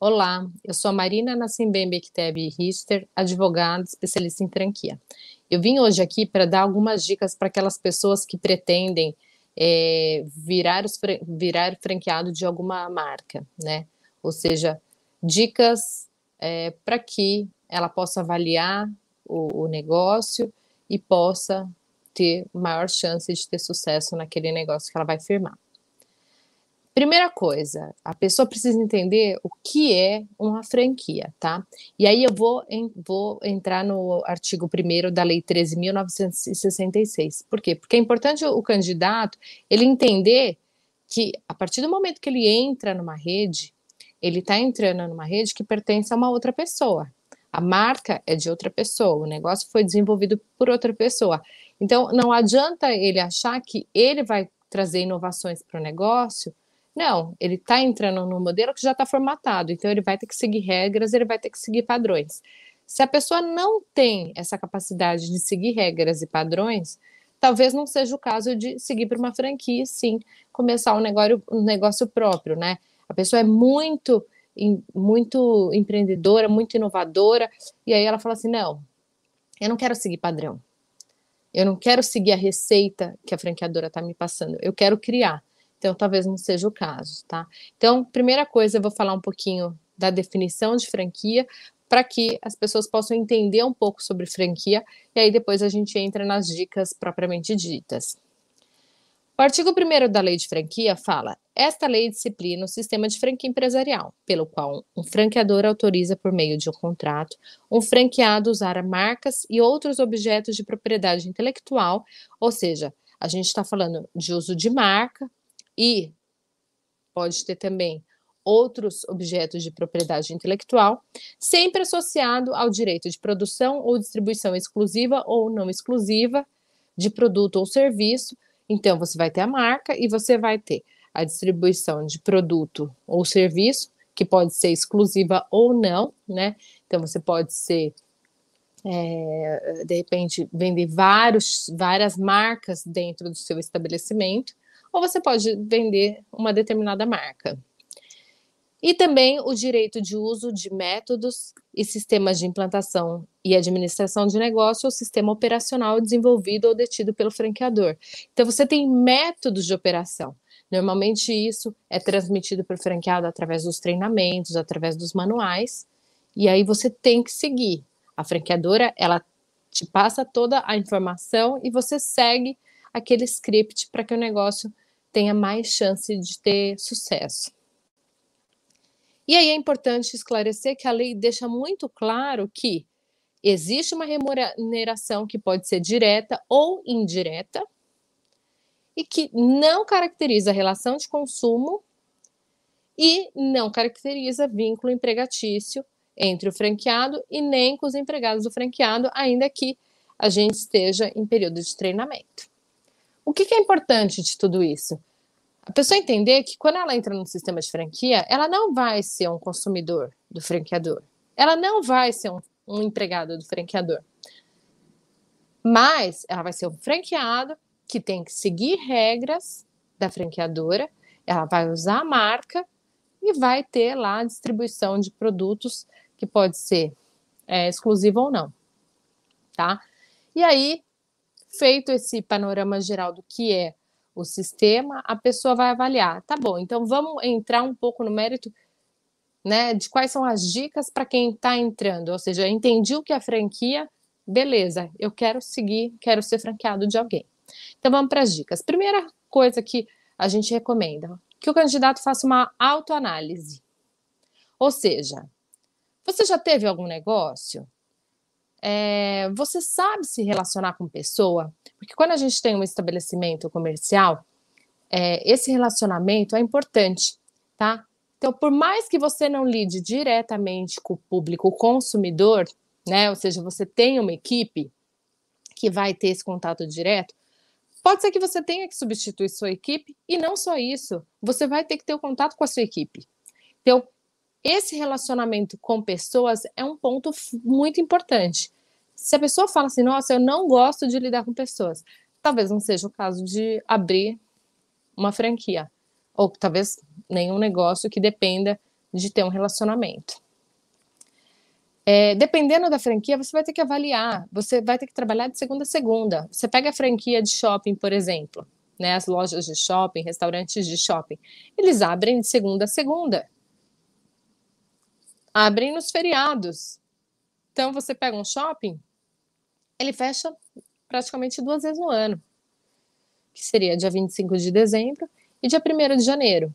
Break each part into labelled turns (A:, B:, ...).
A: Olá, eu sou a Marina Nassimben Bekteb Richter, advogada especialista em franquia. Eu vim hoje aqui para dar algumas dicas para aquelas pessoas que pretendem é, virar, os, virar franqueado de alguma marca, né? Ou seja, dicas é, para que ela possa avaliar o, o negócio e possa ter maior chance de ter sucesso naquele negócio que ela vai firmar. Primeira coisa, a pessoa precisa entender o que é uma franquia, tá? E aí eu vou, em, vou entrar no artigo 1 da Lei 13.966. Por quê? Porque é importante o candidato ele entender que a partir do momento que ele entra numa rede, ele está entrando numa rede que pertence a uma outra pessoa. A marca é de outra pessoa, o negócio foi desenvolvido por outra pessoa. Então, não adianta ele achar que ele vai trazer inovações para o negócio não, ele está entrando num modelo que já está formatado, então ele vai ter que seguir regras, ele vai ter que seguir padrões. Se a pessoa não tem essa capacidade de seguir regras e padrões, talvez não seja o caso de seguir para uma franquia e sim começar um negócio, um negócio próprio, né? A pessoa é muito, muito empreendedora, muito inovadora, e aí ela fala assim: não, eu não quero seguir padrão. Eu não quero seguir a receita que a franqueadora está me passando. Eu quero criar. Então, talvez não seja o caso, tá? Então, primeira coisa, eu vou falar um pouquinho da definição de franquia para que as pessoas possam entender um pouco sobre franquia e aí depois a gente entra nas dicas propriamente ditas. O artigo 1 da Lei de Franquia fala: esta lei disciplina o sistema de franquia empresarial, pelo qual um franqueador autoriza, por meio de um contrato, um franqueado usar marcas e outros objetos de propriedade intelectual, ou seja, a gente está falando de uso de marca, e pode ter também outros objetos de propriedade intelectual, sempre associado ao direito de produção ou distribuição exclusiva ou não exclusiva de produto ou serviço. Então, você vai ter a marca e você vai ter a distribuição de produto ou serviço, que pode ser exclusiva ou não, né? Então, você pode ser. É, de repente vender vários, várias marcas dentro do seu estabelecimento ou você pode vender uma determinada marca. E também o direito de uso de métodos e sistemas de implantação e administração de negócio ou sistema operacional desenvolvido ou detido pelo franqueador. Então, você tem métodos de operação. Normalmente, isso é transmitido para o franqueado através dos treinamentos, através dos manuais, e aí você tem que seguir. A franqueadora, ela te passa toda a informação e você segue aquele script para que o negócio tenha mais chance de ter sucesso. E aí é importante esclarecer que a lei deixa muito claro que existe uma remuneração que pode ser direta ou indireta e que não caracteriza a relação de consumo e não caracteriza vínculo empregatício entre o franqueado e nem com os empregados do franqueado, ainda que a gente esteja em período de treinamento. O que, que é importante de tudo isso? A pessoa entender que quando ela entra no sistema de franquia, ela não vai ser um consumidor do franqueador. Ela não vai ser um, um empregado do franqueador. Mas ela vai ser um franqueado que tem que seguir regras da franqueadora, ela vai usar a marca e vai ter lá a distribuição de produtos que pode ser é, ou não. Tá? E aí, Feito esse panorama geral do que é o sistema, a pessoa vai avaliar. Tá bom, então vamos entrar um pouco no mérito né, de quais são as dicas para quem está entrando. Ou seja, entendi o que é a franquia, beleza, eu quero seguir, quero ser franqueado de alguém. Então vamos para as dicas. Primeira coisa que a gente recomenda, que o candidato faça uma autoanálise. Ou seja, você já teve algum negócio? é, você sabe se relacionar com pessoa, porque quando a gente tem um estabelecimento comercial, é, esse relacionamento é importante, tá? Então, por mais que você não lide diretamente com o público consumidor, né? Ou seja, você tem uma equipe que vai ter esse contato direto, pode ser que você tenha que substituir sua equipe e não só isso, você vai ter que ter o um contato com a sua equipe. Então, esse relacionamento com pessoas é um ponto muito importante se a pessoa fala assim, nossa, eu não gosto de lidar com pessoas, talvez não seja o caso de abrir uma franquia, ou talvez nenhum negócio que dependa de ter um relacionamento. É, dependendo da franquia, você vai ter que avaliar, você vai ter que trabalhar de segunda a segunda. Você pega a franquia de shopping, por exemplo, né, as lojas de shopping, restaurantes de shopping, eles abrem de segunda a segunda. Abrem nos feriados. Então você pega um shopping, ele fecha praticamente duas vezes no ano, que seria dia 25 de dezembro e dia 1 de janeiro,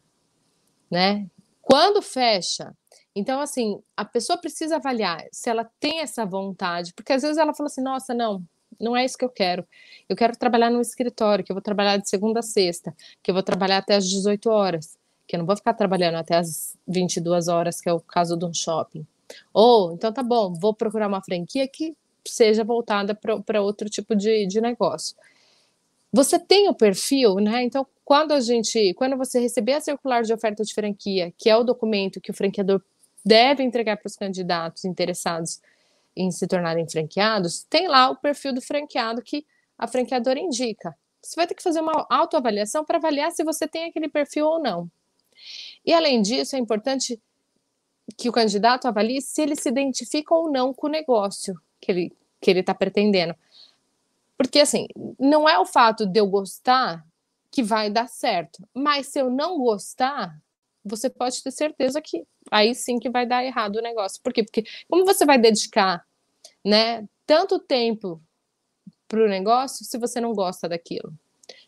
A: né? Quando fecha, então assim, a pessoa precisa avaliar se ela tem essa vontade, porque às vezes ela fala assim: "Nossa, não, não é isso que eu quero. Eu quero trabalhar no escritório, que eu vou trabalhar de segunda a sexta, que eu vou trabalhar até as 18 horas, que eu não vou ficar trabalhando até as 22 horas, que é o caso de um shopping." Ou, então tá bom, vou procurar uma franquia que seja voltada para outro tipo de, de negócio. Você tem o perfil, né? Então, quando a gente, quando você receber a circular de oferta de franquia, que é o documento que o franqueador deve entregar para os candidatos interessados em se tornarem franqueados, tem lá o perfil do franqueado que a franqueadora indica. Você vai ter que fazer uma autoavaliação para avaliar se você tem aquele perfil ou não. E além disso, é importante que o candidato avalie se ele se identifica ou não com o negócio que ele que ele está pretendendo. Porque assim, não é o fato de eu gostar que vai dar certo, mas se eu não gostar, você pode ter certeza que aí sim que vai dar errado o negócio. Por quê? Porque como você vai dedicar, né, tanto tempo para o negócio se você não gosta daquilo?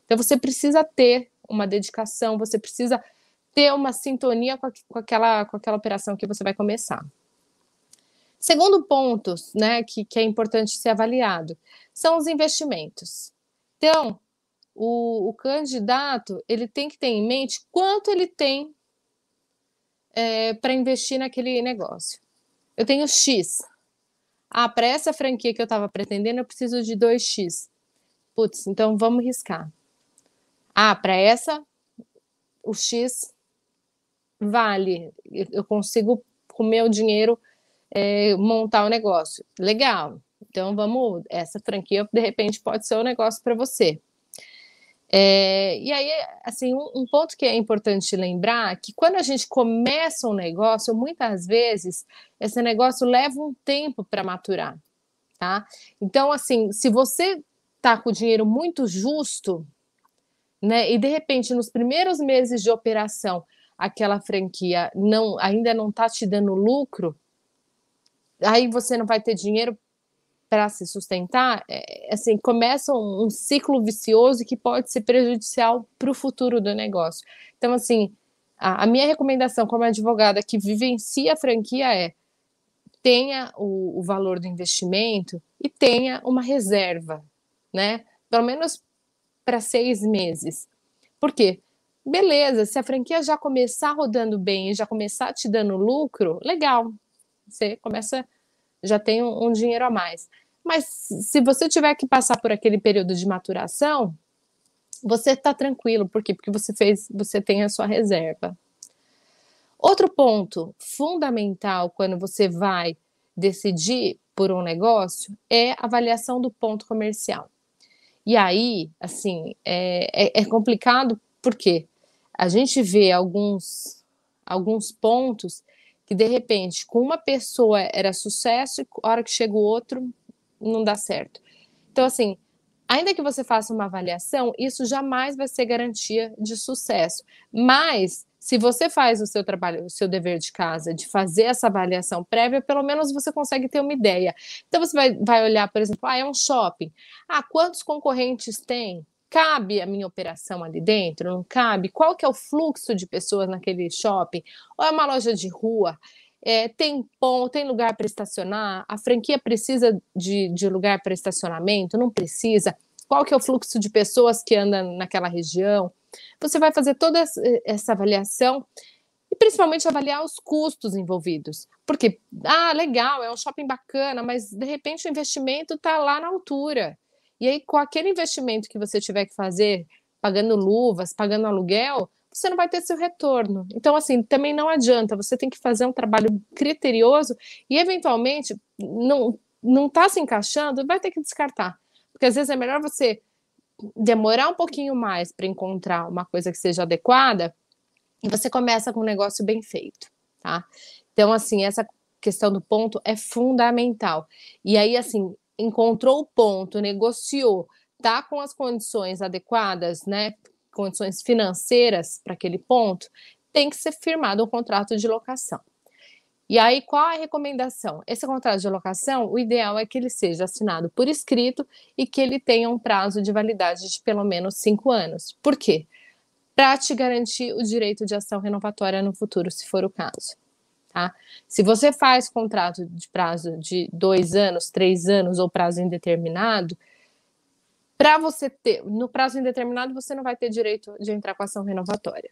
A: Então você precisa ter uma dedicação, você precisa ter uma sintonia com, a, com, aquela, com aquela operação que você vai começar. Segundo ponto né, que, que é importante ser avaliado são os investimentos. Então, o, o candidato ele tem que ter em mente quanto ele tem é, para investir naquele negócio. Eu tenho X. Ah, para essa franquia que eu estava pretendendo, eu preciso de 2X. Putz, então vamos riscar. Ah, para essa, o X vale. Eu consigo, com meu dinheiro, é, montar o um negócio. Legal. Então vamos, essa franquia de repente pode ser um negócio para você. É, e aí, assim, um, um, ponto que é importante lembrar é que quando a gente começa um negócio, muitas vezes esse negócio leva um tempo para maturar, tá? Então, assim, se você tá com o dinheiro muito justo, né, e de repente nos primeiros meses de operação aquela franquia não ainda não tá te dando lucro, aí você não vai ter dinheiro para se sustentar, é, assim, começa um, um, ciclo vicioso que pode ser prejudicial para o futuro do negócio. Então, assim, a, a, minha recomendação como advogada que vivencia a franquia é tenha o, o valor do investimento e tenha uma reserva, né? Pelo menos para seis meses. Por quê? Beleza, se a franquia já começar rodando bem e já começar te dando lucro, legal, você começa, já tem um, um dinheiro a mais. Mas se você tiver que passar por aquele período de maturação, você está tranquilo. Por quê? Porque você fez, você tem a sua reserva. Outro ponto fundamental quando você vai decidir por um negócio é a avaliação do ponto comercial. E aí, assim, é, é, é complicado porque a gente vê alguns, alguns pontos que de repente com uma pessoa era sucesso e a hora que chega o outro não dá certo. Então assim, ainda que você faça uma avaliação, isso jamais vai ser garantia de sucesso. Mas se você faz o seu trabalho, o seu dever de casa, de fazer essa avaliação prévia, pelo menos você consegue ter uma ideia. Então você vai, vai olhar, por exemplo, ah, é um shopping. Ah, quantos concorrentes tem? cabe a minha operação ali dentro? Não cabe? Qual que é o fluxo de pessoas naquele shopping? Ou é uma loja de rua? É, tem ponto tem lugar para estacionar? A franquia precisa de, de lugar para estacionamento? Não precisa? Qual que é o fluxo de pessoas que andam naquela região? Você vai fazer toda essa avaliação e principalmente avaliar os custos envolvidos. Porque, ah, legal, é um shopping bacana, mas de repente o investimento está lá na altura. E aí, com aquele investimento que você tiver que fazer, pagando luvas, pagando aluguel, você não vai ter seu retorno. Então, assim, também não adianta, você tem que fazer um trabalho criterioso e, eventualmente, não não está se encaixando, vai ter que descartar. Porque às vezes é melhor você demorar um pouquinho mais para encontrar uma coisa que seja adequada e você começa com um negócio bem feito, tá? Então, assim, essa questão do ponto é fundamental. E aí, assim, encontrou o ponto, negociou, tá com as condições adequadas, né, condições financeiras para aquele ponto, tem que ser firmado um contrato de locação. E aí, qual a recomendação? Esse contrato de locação, o ideal é que ele seja assinado por escrito e que ele tenha um prazo de validade de pelo menos cinco anos. Por quê? Para te garantir o direito de ação renovatória no futuro, se for o caso. Tá? Se você faz contrato de prazo de dois anos, três anos ou prazo indeterminado, para você ter, no prazo indeterminado, você não vai ter direito de entrar com ação renovatória.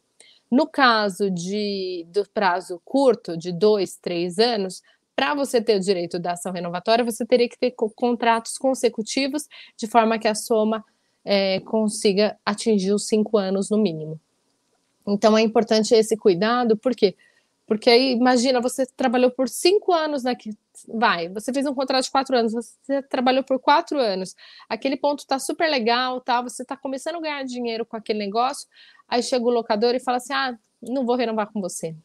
A: No caso de, do prazo curto, de dois, três anos, para você ter o direito da ação renovatória, você teria que ter contratos consecutivos, de forma que a soma é, consiga atingir os cinco anos no mínimo. Então é importante esse cuidado, por quê? Porque porque aí, imagina, você trabalhou por cinco anos naquele. Vai, você fez um contrato de quatro anos, você trabalhou por quatro anos, aquele ponto tá super legal, tá? Você tá começando a ganhar dinheiro com aquele negócio, aí chega o locador e fala assim: ah, não vou renovar com você.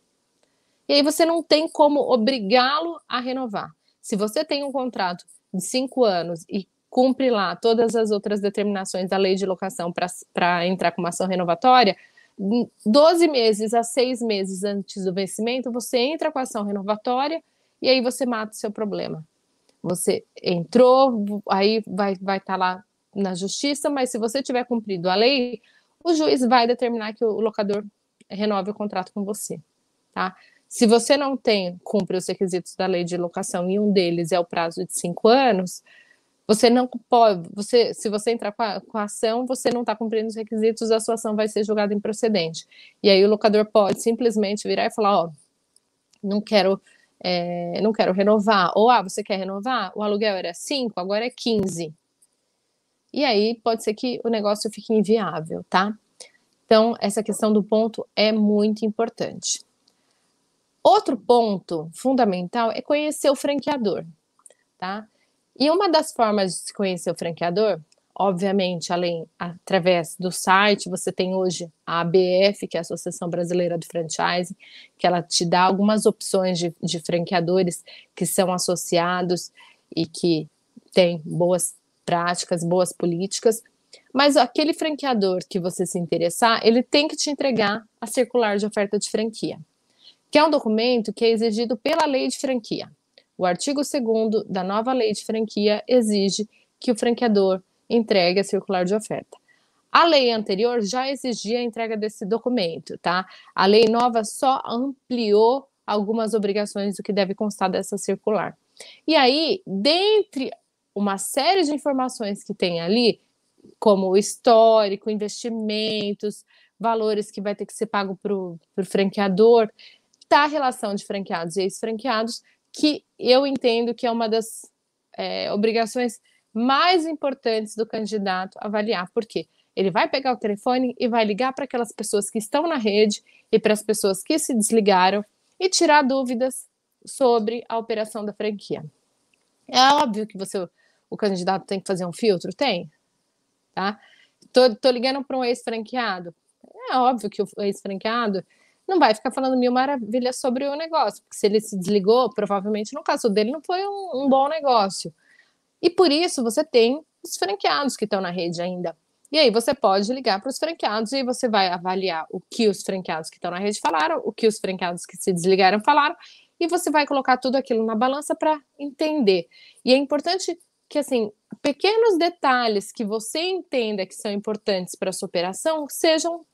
A: E aí você não tem como obrigá-lo a renovar. Se você tem um contrato de cinco anos e cumpre lá todas as outras determinações da lei de locação para entrar com uma ação renovatória, 12 meses a 6 meses antes do vencimento, você entra com a ação renovatória e aí você mata o seu problema. Você entrou, aí vai estar vai tá lá na justiça, mas se você tiver cumprido a lei, o juiz vai determinar que o locador renove o contrato com você, tá? Se você não tem, cumpre os requisitos da lei de locação e um deles é o prazo de cinco anos, você não pode, você, se você entrar com a, com a ação, você não está cumprindo os requisitos, a sua ação vai ser julgada improcedente. E aí o locador pode simplesmente virar e falar, ó, não quero, é, não quero renovar. Ou, ah, você quer renovar? O aluguel era 5, agora é 15. E aí pode ser que o negócio fique inviável, tá? Então, essa questão do ponto é muito importante. Outro ponto fundamental é conhecer o franqueador, tá? E uma das formas de se conhecer o franqueador, obviamente, além através do site, você tem hoje a ABF, que é a Associação Brasileira do Franchising, que ela te dá algumas opções de, de franqueadores que são associados e que tem boas práticas, boas políticas, mas aquele franqueador que você se interessar, ele tem que te entregar a circular de oferta de franquia, que é um documento que é exigido pela lei de franquia. O artigo 2 da nova lei de franquia exige que o franqueador entregue a circular de oferta. A lei anterior já exigia a entrega desse documento, tá? A lei nova só ampliou algumas obrigações do que deve constar dessa circular. E aí, dentre uma série de informações que tem ali, como histórico, investimentos, valores que vai ter que ser pago para o franqueador, tá a relação de franqueados e ex-franqueados, que eu entendo que é uma das é, obrigações mais importantes do candidato avaliar. Por quê? Ele vai pegar o telefone e vai ligar para aquelas pessoas que estão na rede e para as pessoas que se desligaram e tirar dúvidas sobre a operação da franquia. É óbvio que você, o candidato tem que fazer um filtro? Tem. Tá? Tô, tô ligando para um ex-franqueado. É óbvio que o ex-franqueado não vai ficar falando mil maravilhas sobre o negócio, porque se ele se desligou, provavelmente no caso dele não foi um, um bom negócio. E por isso você tem os franqueados que estão na rede ainda. E aí você pode ligar para os franqueados e você vai avaliar o que os franqueados que estão na rede falaram, o que os franqueados que se desligaram falaram, e você vai colocar tudo aquilo na balança para entender. E é importante que assim, pequenos detalhes que você entenda que são importantes para a sua operação sejam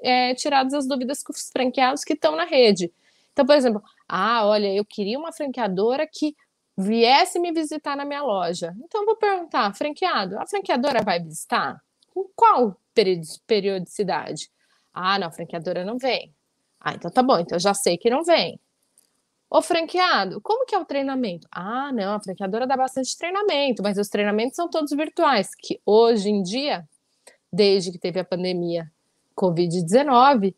A: é, tiradas as dúvidas com os franqueados que estão na rede. Então, por exemplo, ah, olha, eu queria uma franqueadora que viesse me visitar na minha loja. Então, vou perguntar, franqueado, a franqueadora vai visitar? Com qual periodicidade? Ah, não, a franqueadora não vem. Ah, então tá bom, então já sei que não vem. Ô franqueado, como que é o treinamento? Ah, não, a franqueadora dá bastante treinamento, mas os treinamentos são todos virtuais, que hoje em dia, desde que teve a pandemia, Covid-19,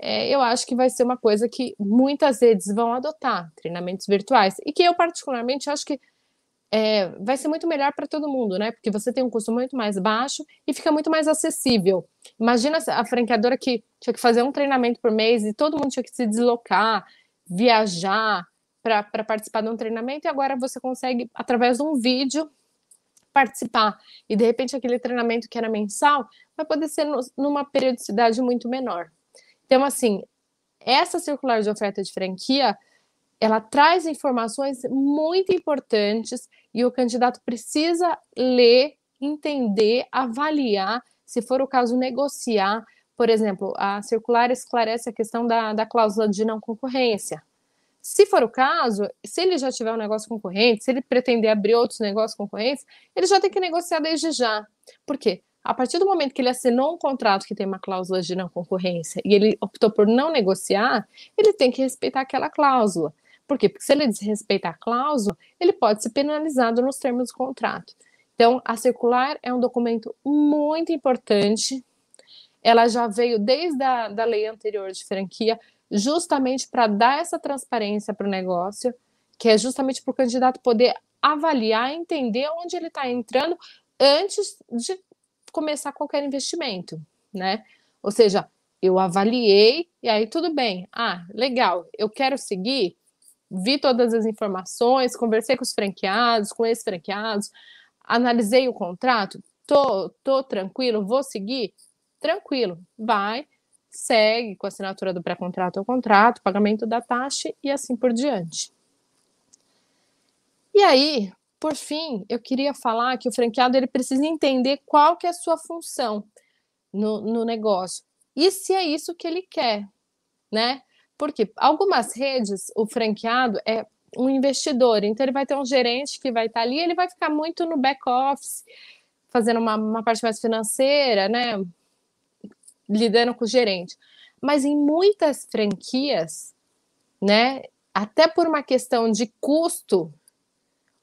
A: é, eu acho que vai ser uma coisa que muitas redes vão adotar, treinamentos virtuais, e que eu particularmente acho que é, vai ser muito melhor para todo mundo, né? Porque você tem um custo muito mais baixo e fica muito mais acessível. Imagina a franqueadora que tinha que fazer um treinamento por mês e todo mundo tinha que se deslocar, viajar para participar de um treinamento, e agora você consegue, através de um vídeo, participar. E de repente aquele treinamento que era mensal vai poder ser no, numa periodicidade muito menor. Então, assim, essa circular de oferta de franquia ela traz informações muito importantes e o candidato precisa ler, entender, avaliar, se for o caso, negociar. Por exemplo, a circular esclarece a questão da, da cláusula de não concorrência. Se for o caso, se ele já tiver um negócio concorrente, se ele pretender abrir outros negócios concorrentes, ele já tem que negociar desde já. Por quê? A partir do momento que ele assinou um contrato que tem uma cláusula de não concorrência e ele optou por não negociar, ele tem que respeitar aquela cláusula. Por quê? Porque se ele desrespeitar a cláusula, ele pode ser penalizado nos termos do contrato. Então, a circular é um documento muito importante. Ela já veio desde a da lei anterior de franquia, justamente para dar essa transparência para o negócio, que é justamente para o candidato poder avaliar, entender onde ele está entrando antes de começar qualquer investimento, né? Ou seja, eu avaliei e aí tudo bem. Ah, legal, eu quero seguir, vi todas as informações, conversei com os franqueados, com esses franqueados, analisei o contrato, tô, tô tranquilo, vou seguir, tranquilo, vai, segue com a assinatura do pré-contrato ao contrato, pagamento da taxa e assim por diante. E aí, por fim, eu queria falar que o franqueado ele precisa entender qual que é a sua função no, no negócio e se é isso que ele quer, né? Porque algumas redes, o franqueado é um investidor, então ele vai ter um gerente que vai estar ali, ele vai ficar muito no back office, fazendo uma, uma parte mais financeira, né? lidando com o gerente. Mas em muitas franquias, né, até por uma questão de custo,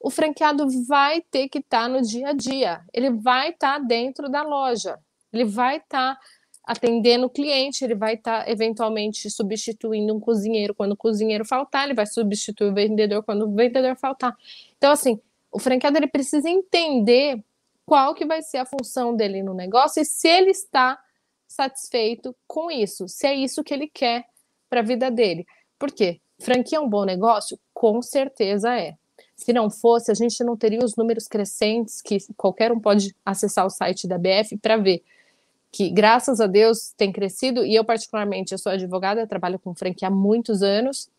A: o franqueado vai ter que estar tá no dia a dia. Ele vai estar tá dentro da loja, ele vai estar tá atendendo o cliente, ele vai estar tá eventualmente substituindo um cozinheiro quando o cozinheiro faltar, ele vai substituir o vendedor quando o vendedor faltar. Então, assim, o franqueado ele precisa entender qual que vai ser a função dele no negócio e se ele está satisfeito com isso, se é isso que ele quer para a vida dele. Por quê? Franquia é um bom negócio? Com certeza é. Se não fosse, a gente não teria os números crescentes que qualquer um pode acessar o site da BF para ver. Que graças a Deus tem crescido, e eu, particularmente, eu sou advogada, trabalho com franquia há muitos anos,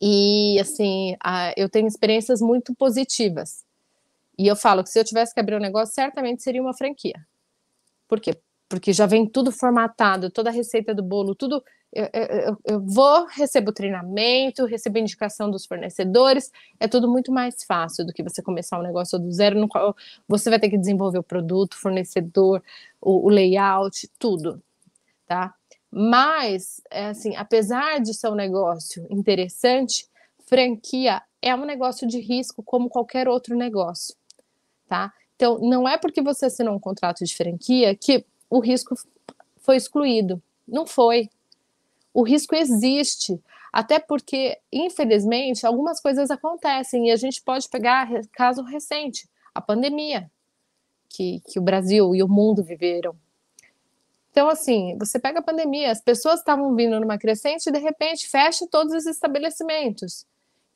A: e assim, a, eu tenho experiências muito positivas. E eu falo que se eu tivesse que abrir um negócio, certamente seria uma franquia. Por quê? porque já vem tudo formatado, toda a receita do bolo, tudo. Eu, eu, eu vou, recebo treinamento, recebo indicação dos fornecedores, é tudo muito mais fácil do que você começar um negócio do zero, no qual você vai ter que desenvolver o produto, fornecedor, o, o layout, tudo, tá? Mas, é assim, apesar de ser um negócio interessante, franquia é um negócio de risco como qualquer outro negócio, tá? Então, não é porque você assinou um contrato de franquia que o risco foi excluído. Não foi. O risco existe, até porque, infelizmente, algumas coisas acontecem e a gente pode pegar caso recente, a pandemia que, que o Brasil e o mundo viveram. Então, assim, você pega a pandemia, as pessoas estavam vindo numa crescente e de repente fecha todos os estabelecimentos.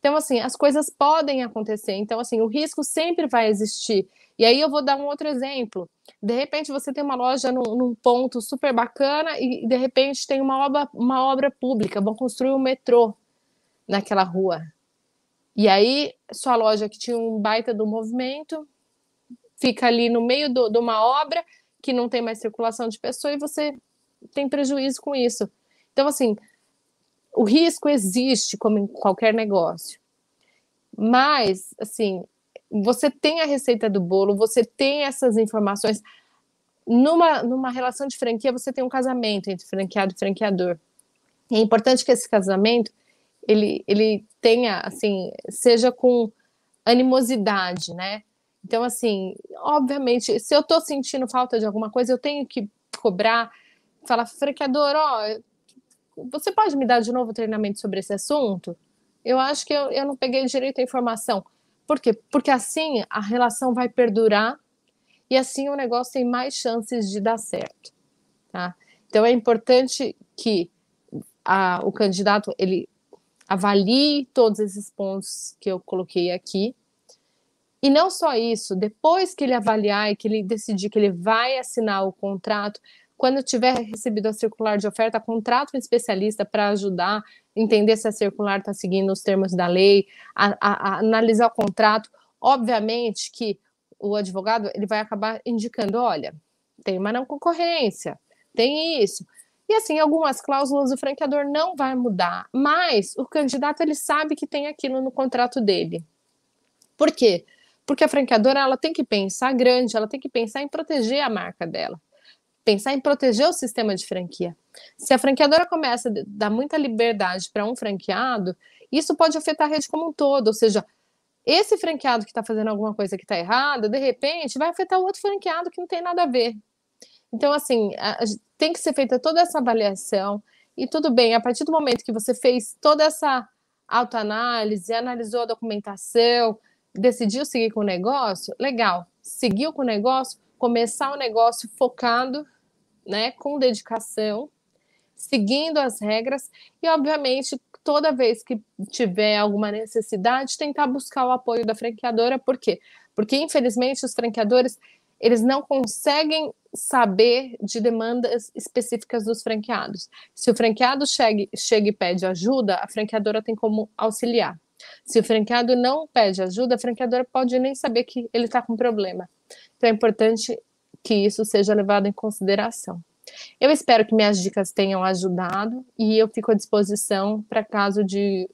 A: Então, assim, as coisas podem acontecer. Então, assim, o risco sempre vai existir. E aí eu vou dar um outro exemplo. De repente você tem uma loja num, num ponto super bacana e de repente tem uma obra, uma obra pública, vão construir um metrô naquela rua. E aí sua loja que tinha um baita do movimento fica ali no meio de uma obra que não tem mais circulação de pessoa e você tem prejuízo com isso. Então, assim, o risco existe como em qualquer negócio. Mas, assim, você tem a receita do bolo, você tem essas informações. Numa, numa relação de franquia, você tem um casamento entre franqueado e franqueador. É importante que esse casamento ele, ele tenha, assim, seja com animosidade, né? Então, assim, obviamente, se eu tô sentindo falta de alguma coisa, eu tenho que cobrar, falar, franqueador, ó, você pode me dar de novo treinamento sobre esse assunto? Eu acho que eu, eu não peguei direito a informação. Por quê? Porque assim a relação vai perdurar e assim o negócio tem mais chances de dar certo. Tá? Então é importante que a, o candidato ele avalie todos esses pontos que eu coloquei aqui. E não só isso, depois que ele avaliar e que ele decidir que ele vai assinar o contrato, quando tiver recebido a circular de oferta, contrata um especialista para ajudar, a entender se a circular está seguindo os termos da lei, a, a, a analisar o contrato. Obviamente que o advogado ele vai acabar indicando, olha, tem uma não concorrência, tem isso. E assim, algumas cláusulas o franqueador não vai mudar, mas o candidato ele sabe que tem aquilo no contrato dele. Por quê? Porque a franqueadora ela tem que pensar grande, ela tem que pensar em proteger a marca dela pensar em proteger o sistema de franquia. Se a franqueadora começa a dar muita liberdade para um franqueado, isso pode afetar a rede como um todo, ou seja, esse franqueado que está fazendo alguma coisa que está errada, de repente, vai afetar o outro franqueado que não tem nada a ver. Então, assim, a, a, tem que ser feita toda essa avaliação. E tudo bem, a partir do momento que você fez toda essa autoanálise, analisou a documentação, decidiu seguir com o negócio, legal, seguiu com o negócio, começar o negócio focado né, com dedicação, seguindo as regras e, obviamente, toda vez que tiver alguma necessidade, tentar buscar o apoio da franqueadora, por quê? Porque, infelizmente, os franqueadores, eles não conseguem saber de demandas específicas dos franqueados. Se o franqueado chega, chega e pede ajuda, a franqueadora tem como auxiliar. Se o franqueado não pede ajuda, a franqueadora pode nem saber que ele está com problema. Então é importante que isso seja levado em consideração. Eu espero que minhas dicas tenham ajudado e eu fico à disposição para caso de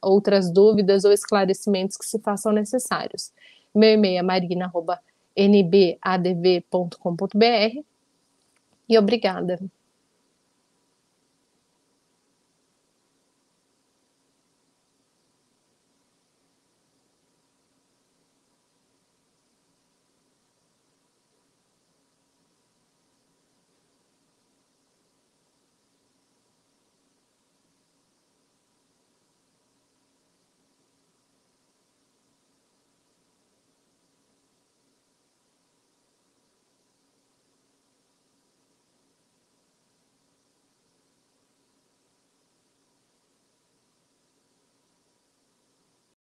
A: outras dúvidas ou esclarecimentos que se façam necessários. Meu e-mail é marina.nbadv.com.br e obrigada.